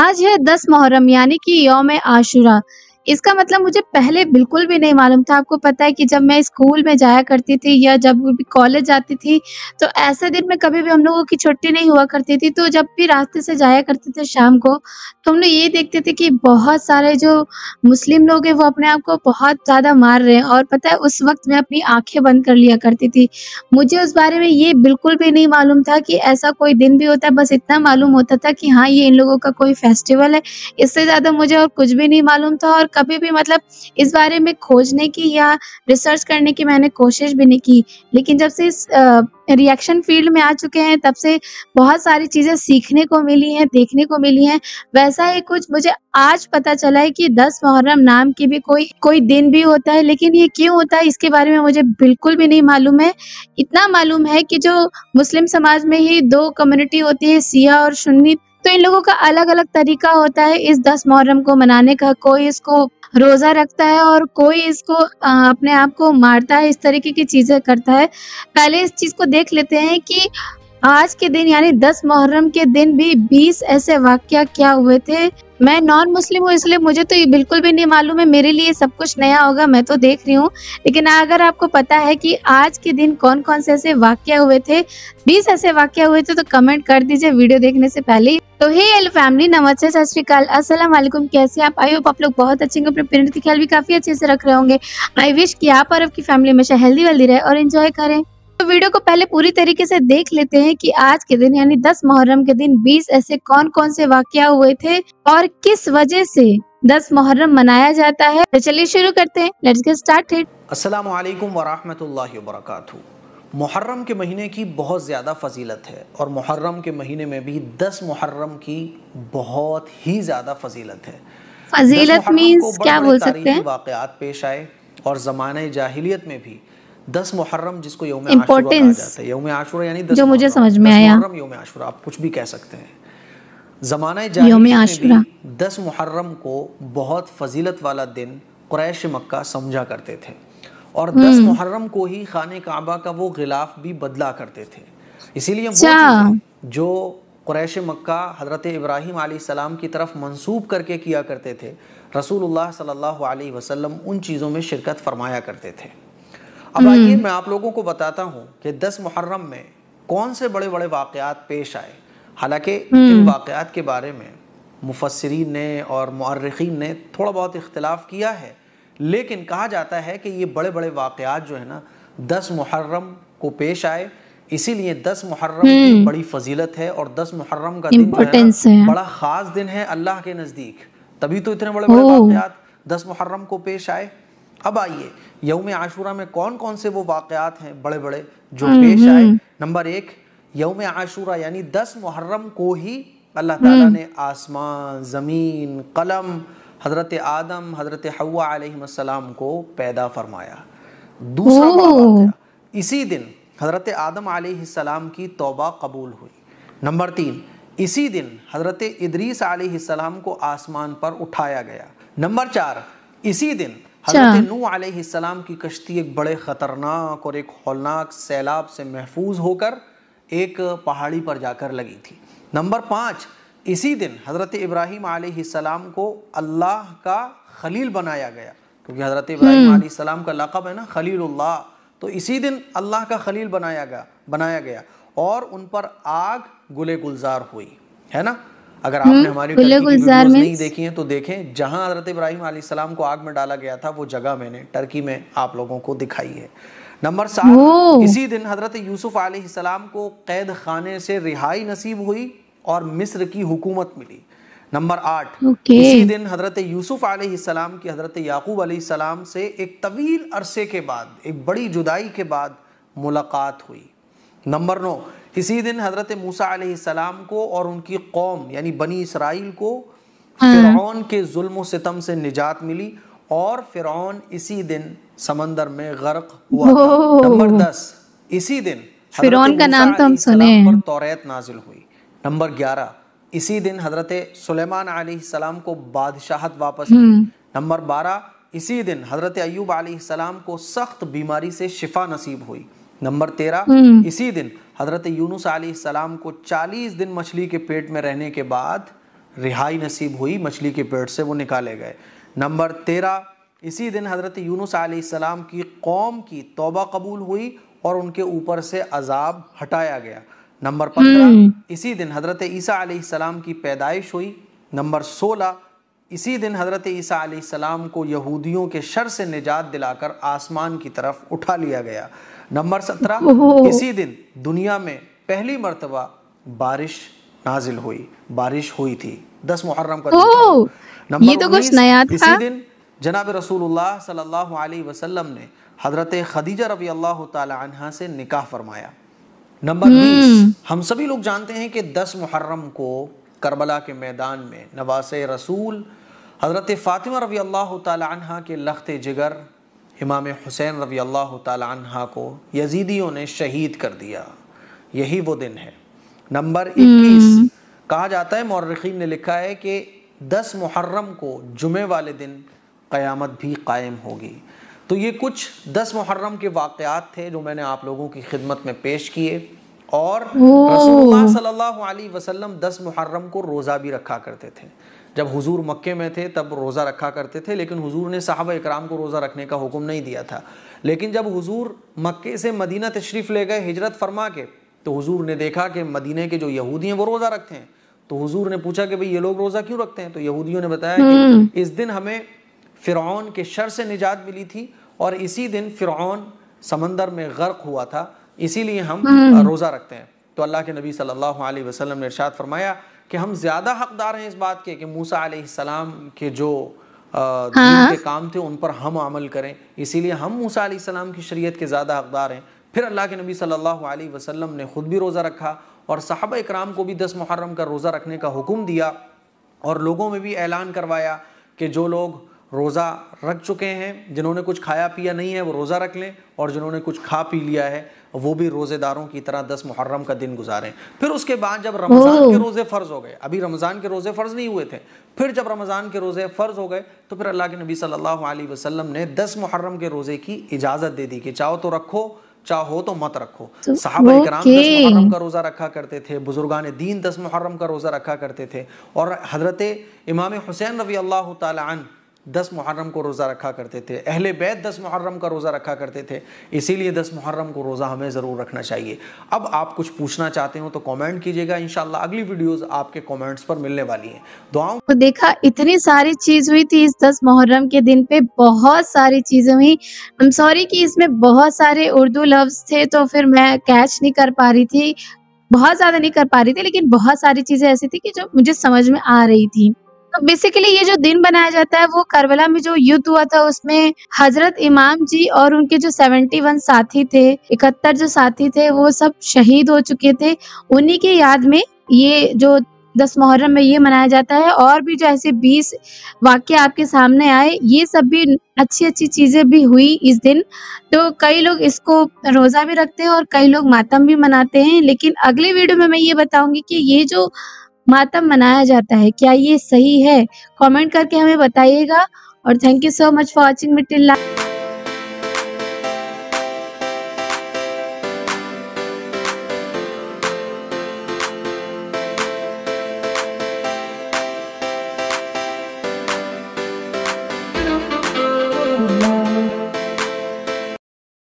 आज है दस मुहर्रम यानी कि यौम आशुरा इसका मतलब मुझे पहले बिल्कुल भी नहीं मालूम था आपको पता है कि जब मैं स्कूल में जाया करती थी या जब भी कॉलेज जाती थी तो ऐसे दिन में कभी भी हम लोगों की छुट्टी नहीं हुआ करती थी तो जब भी रास्ते से जाया करते थे शाम को तो हम लोग ये देखते थे कि बहुत सारे जो मुस्लिम लोग हैं वो अपने आप को बहुत ज़्यादा मार रहे हैं और पता है उस वक्त मैं अपनी आँखें बंद कर लिया करती थी मुझे उस बारे में ये बिल्कुल भी नहीं मालूम था कि ऐसा कोई दिन भी होता है बस इतना मालूम होता था कि हाँ ये इन लोगों का कोई फेस्टिवल है इससे ज़्यादा मुझे और कुछ भी नहीं मालूम था और कभी भी मतलब इस बारे में खोजने की या रिसर्च करने की मैंने कोशिश भी नहीं की लेकिन जब से इस रिएक्शन फील्ड में आ चुके हैं तब से बहुत सारी चीज़ें सीखने को मिली हैं देखने को मिली हैं वैसा ही कुछ मुझे आज पता चला है कि दस मुहर्रम नाम की भी कोई कोई दिन भी होता है लेकिन ये क्यों होता है इसके बारे में मुझे बिल्कुल भी नहीं मालूम है इतना मालूम है कि जो मुस्लिम समाज में ही दो कम्युनिटी होती है सिया और सुन्नी तो इन लोगों का अलग अलग तरीका होता है इस दस मुहर्रम को मनाने का कोई इसको रोज़ा रखता है और कोई इसको अपने आप को मारता है इस तरीके की चीज़ें करता है पहले इस चीज़ को देख लेते हैं कि आज के दिन यानी 10 मुहर्रम के दिन भी 20 ऐसे वाक्य क्या हुए थे मैं नॉन मुस्लिम हूँ इसलिए मुझे तो ये बिल्कुल भी नहीं मालूम है मेरे लिए सब कुछ नया होगा मैं तो देख रही हूँ लेकिन अगर आपको पता है कि आज के दिन कौन कौन से ऐसे वाक्य हुए थे बीस ऐसे वाक्य हुए थे तो कमेंट कर दीजिए वीडियो देखने से पहले तो हे एल फैमिली नमस्ते सत श्रीकाल अस्सलाम वालेकुम कैसे आप आई होप आप लोग बहुत अच्छे होंगे अपने पेरेंट्स की ख्याल भी काफी अच्छे से रख रहे होंगे आई विश कि आप और आपकी फैमिली हमेशा हेल्दी वेल्दी रहे और इन्जॉय करें तो वीडियो को पहले पूरी तरीके से देख लेते हैं कि आज के दिन यानी 10 मुहर्रम के दिन 20 ऐसे कौन कौन से वाक्य हुए थे और किस वजह से 10 मुहर्रम मनाया जाता है तो चलिए शुरू करते हैं लेट्स गेट स्टार्टेड अस्सलाम वालेकुम वरहमतुल्लाहि मुहर्रम के महीने की बहुत ज़्यादा फजीलत है और मुहर्रम के महीने में भी दस मुहर्रम की बहुत ही ज़्यादा फजीलत है फजीलत मीन्स क्या बोल सकते हैं वाकयात पेश आए और ज़माने जाहिलियत में भी दस मुहर्रम जिसको योम इम्पोर्टेंस योम आशुरा यानी जो मुझे समझ में आया योम आशुरा आप कुछ भी कह सकते हैं ज़माना योम आशुरा दस मुहर्रम को बहुत फजीलत वाला दिन क्रैश मक्का समझा करते थे और दस हम्म। मुहर्रम को ही खान काबा का वो गिलाफ भी बदला करते थे इसीलिए अच्छा। जो क्रैश मक्का हज़रत इब्राहिम सलाम की तरफ मंसूब करके किया करते थे रसूलुल्लाह सल्लल्लाहु अलैहि वसल्लम उन चीज़ों में शिरकत फरमाया करते थे अब आइए हम्म। मैं आप लोगों को बताता हूँ कि दस मुहर्रम में कौन से बड़े बड़े वाकयात पेश आए हालांकि इन हम्म। वाकयात के बारे में मुफसरीन ने और मर्रखीन ने थोड़ा बहुत इख्तलाफ किया है लेकिन कहा जाता है कि ये बड़े बड़े वाकयात जो है ना दस मुहर्रम को पेश आए इसीलिए दस मुहर्रम की हम्म। बड़ी फजीलत है और दस मुहर्रम का दिन है, है बड़ा खास दिन है अल्लाह के नज़दीक तभी तो इतने बड़े बड़े वाकयात दस मुहर्रम को पेश आए अब आइए यौम आशूरा में कौन कौन से वो वाकयात हैं बड़े बड़े जो हम्म, पेश आए हम्म। नंबर एक यौम आशूरा यानी दस मुहर्रम को ही अल्लाह ताला हम्म। ने आसमान ज़मीन कलम हज़रत आदम हज़रत हवा को पैदा फरमाया दूसरा इसी दिन हज़रत आदम आलाम की तोबा कबूल हुई नंबर तीन इसी दिन हज़रत इदरीस आसमाम को आसमान पर उठाया गया नंबर चार इसी दिन अच्छा। हजरत नू आसमाम की कश्ती एक बड़े ख़तरनाक और एक हौलनाक सैलाब से महफूज होकर एक पहाड़ी पर जाकर लगी थी नंबर पाँच इसी दिन हज़रत इब्राहिम आसमाम को अल्लाह का खलील बनाया गया क्योंकि हज़रत इब्राहिम आसमाम हम्म। का लक़ब है ना खलील्ला तो इसी दिन अल्लाह का खलील बनाया गया बनाया गया और उन पर आग गुले गुलजार हुई है ना अगर आपने हम्म, हमारी गुलजार में नहीं देखी है तो देखें जहां हजरत इब्राहिम सलाम को आग में डाला गया था वो जगह मैंने टर्की में आप लोगों को दिखाई है नंबर सात इसी दिन हजरत यूसुफ सलाम को कैद खाने से रिहाई नसीब हुई और मिस्र की हुकूमत मिली नंबर आठ इसी दिन हजरत यूसुफ सलाम की हजरत याकूब सलाम से एक तवील अरसे के बाद एक बड़ी जुदाई के बाद मुलाकात हुई नंबर नौ किसी दिन हज़रत मूसा सलाम को और उनकी कौम यानी बनी इसराइल को हाँ। फ़िरौन के जुल्म सितम से निजात मिली और फ़िरौन इसी दिन समंदर में गर्क हुआ नंबर दस इसी दिन फ़िरौन का नाम तो हम सुने पर तौरेत नाजिल हुई नंबर ग्यारह इसी दिन हज़रत सुलेमान सलाम को बादशाहत वापस हम्म। नंबर बारह इसी दिन हज़रत अयूब सलाम को सख्त बीमारी से शिफा नसीब हुई नंबर तेरह हम्म। इसी दिन हजरत यूनुस सलाम को चालीस दिन मछली के पेट में रहने के बाद रिहाई नसीब हुई मछली के पेट से वो निकाले गए नंबर तेरह इसी दिन हजरत यूनुस सलाम की कौम की तौबा कबूल हुई और उनके ऊपर से अजाब हटाया गया नंबर पंद्रह हम्म। इसी दिन हजरत ईसा सलाम की पैदाइश हुई नंबर सोलह इसी दिन हज़रत ईसा को यहूदियों के शर से निजात दिलाकर आसमान की तरफ उठा लिया गया नंबर सत्रह इसी दिन दुनिया में पहली मरतबा बारिश नाजिल हुई बारिश हुई थी दस मुहर्रम का नंबर ये तो कुछ नया था। इसी दिन जनाब रसूलुल्लाह सल्लल्लाहु अलैहि वसल्लम ने हजरत खदीजा रबी अल्लाह तहा से निकाह फरमाया नंबर हम्म। बीस हम सभी लोग जानते हैं कि दस मुहर्रम को करबला के मैदान में नवासे रसूल हज़रत फ़ातिमा रवी अल्लाह तहा के लख्त जिगर इमाम हुसैन रवी अल्लाह तहा को यजीदियों ने शहीद कर दिया यही वो दिन है नंबर इक्कीस हम्म। कहा जाता है मौरखीन ने लिखा है कि दस मुहर्रम को जुमे वाले दिन क़यामत भी कायम होगी तो ये कुछ दस मुहर्रम के वाक़ात थे जो मैंने आप लोगों की खिदमत में पेश किए और रसूलुल्लाह सल्लल्लाहु अलैहि वसल्लम 10 मुहर्रम को रोज़ा भी रखा करते थे जब हुजूर मक्के में थे तब रोज़ा रखा करते थे लेकिन हुजूर ने साहब इकराम को रोज़ा रखने का हुक्म नहीं दिया था लेकिन जब हुजूर मक्के से मदीना तशरीफ़ ले गए हिजरत फरमा के तो हुजूर ने देखा कि मदीने के जो यहूदी हैं वो रोज़ा रखते हैं तो हुजूर ने पूछा कि भाई ये लोग रोज़ा क्यों रखते हैं तो यहूदियों ने बताया कि हम्म। इस दिन हमें फ़िरौन के शर से निजात मिली थी और इसी दिन फ़िरौन समंदर में गर्क हुआ था इसीलिए हम हम्म। रोज़ा रखते हैं तो अल्लाह के नबी सल्लल्लाहु अलैहि वसल्लम ने इरशाद फरमाया कि हम ज्यादा हकदार हैं इस बात के कि मूसा आलाम के जो हाँ, दीन हाँ। के काम थे उन पर हम अमल करें इसीलिए हम मूसा अलैहिस्सलाम की शरीयत के ज़्यादा हकदार हैं फिर अल्लाह के नबी सल्लल्लाहु अलैहि वसल्लम ने ख़ुद भी रोज़ा रखा और साहब इक्राम को भी दस मुहर्रम का रोज़ा रखने का हुक्म दिया और लोगों में भी ऐलान करवाया कि जो लोग रोज़ा रख चुके हैं जिन्होंने कुछ खाया पिया नहीं है वो रोज़ा रख लें और जिन्होंने कुछ खा पी लिया है वो भी रोज़ेदारों की तरह दस मुहर्रम का दिन गुजारें फिर उसके बाद जब रमज़ान के रोज़े फ़र्ज़ हो गए अभी रमज़ान के रोज़े फ़र्ज़ नहीं हुए थे फिर जब रमज़ान के रोज़े फ़र्ज़ हो गए तो फिर अल्लाह के नबी सल्लल्लाहु अलैहि वसल्लम ने दस मुहर्रम के रोज़े की इजाज़त दे दी कि चाहो तो रखो चाहो तो मत रखो तो साहब दस मुहर्रम का रोज़ा रखा करते थे बुजुर्गान दीन दस मुहर्रम का रोज़ा रखा करते थे और हजरत इमाम हुसैन रवी अल्लाह तन दस मुहर्रम को रोज़ा रखा करते थे अहले बैत दस मुहर्रम का रोज़ा रखा करते थे इसीलिए दस मुहर्रम को रोज़ा हमें ज़रूर रखना चाहिए अब आप कुछ पूछना चाहते हो तो कमेंट कीजिएगा इन अगली वीडियोस आपके कमेंट्स पर मिलने वाली हैं दुआओं तो देखा इतनी सारी चीज़ हुई थी इस दस मुहर्रम के दिन पे बहुत सारी चीज़ें हुई हम सॉरी कि इसमें बहुत सारे उर्दू लफ्ज़ थे तो फिर मैं कैच नहीं कर पा रही थी बहुत ज़्यादा नहीं कर पा रही थी लेकिन बहुत सारी चीज़ें ऐसी थी कि जो मुझे समझ में आ रही थी तो बेसिकली ये जो दिन बनाया जाता है वो करबला में जो युद्ध हुआ था उसमें हजरत इमाम जी और उनके जो सेवेंटी वन साथी थे इकहत्तर जो साथी थे वो सब शहीद हो चुके थे उन्हीं के याद में ये जो दस मुहर्रम में ये मनाया जाता है और भी जो ऐसे बीस वाक्य आपके सामने आए ये सब भी अच्छी अच्छी चीज़ें भी हुई इस दिन तो कई लोग इसको रोज़ा भी रखते हैं और कई लोग मातम भी मनाते हैं लेकिन अगले वीडियो में मैं ये बताऊंगी कि ये जो मातम मनाया जाता है क्या ये सही है कमेंट करके हमें बताइएगा और thank you so much for watching मिट्टी